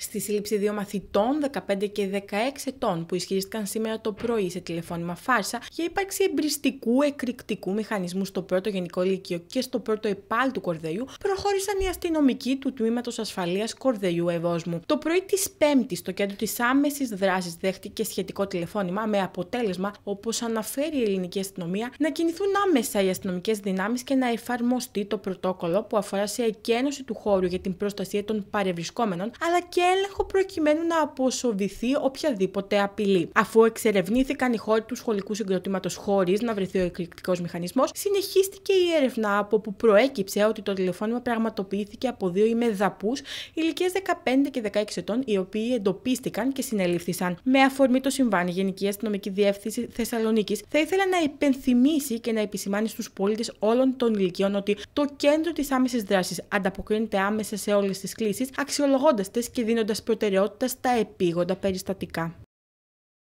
στη σύλληψη δύο μαθητών 15 και 16 ετών που ισχυρίστηκαν σήμερα το πρωί σε τηλεφώνημα φάρσα για ύπαρξη εμπριστικού εκρηκτικού μηχανισμού στο πρώτο γενικό λύκειο και στο πρώτο επάλ του Κορδεϊού, προχώρησαν οι αστυνομικοί του τμήματος ασφαλείας Κορδεϊού Ευόσμου. Το πρωί της Πέμπτης, το κέντρο της άμεσης δράσης δέχτηκε σχετικό τηλεφώνημα με αποτέλεσμα, όπως αναφέρει η ελληνική αστυνομία, να κινηθούν άμεσα οι αστυνομικές δυνάμεις και να εφαρμοστεί το πρωτόκολλο που αφορά σε εκένωση του χώρου για την προστασία των παρευρισκόμενων αλλά και έλεγχο προκειμένου να αποσοβηθεί οποιαδήποτε απειλή. Αφού εξερευνήθηκαν οι χώροι του σχολικού συγκροτήματος χωρίς να βρεθεί ο εκλεκτικό μηχανισμός, συνεχίστηκε η έρευνα από που προέκυψε ότι το τηλεφώνημα πραγματοποιήθηκε από δύο ημεδαπούς ηλικίες 15 και 16 ετών, οι οποίοι εντοπίστηκαν και συνελήφθησαν. Με αφορμή το συμβάν, η Γενική Αστυνομική Διεύθυνση Θεσσαλονίκης θα ήθελα να υπενθυμίσει και να επισημάνει στους πολίτες όλων των ηλικιών ότι το κέντρο της άμεσης δράσης ανταποκρίνεται άμεσα σε όλες τις κλήσεις, αξιολογώντας τις και δίνοντας δίνοντας προτεραιότητα στα επίγοντα περιστατικά.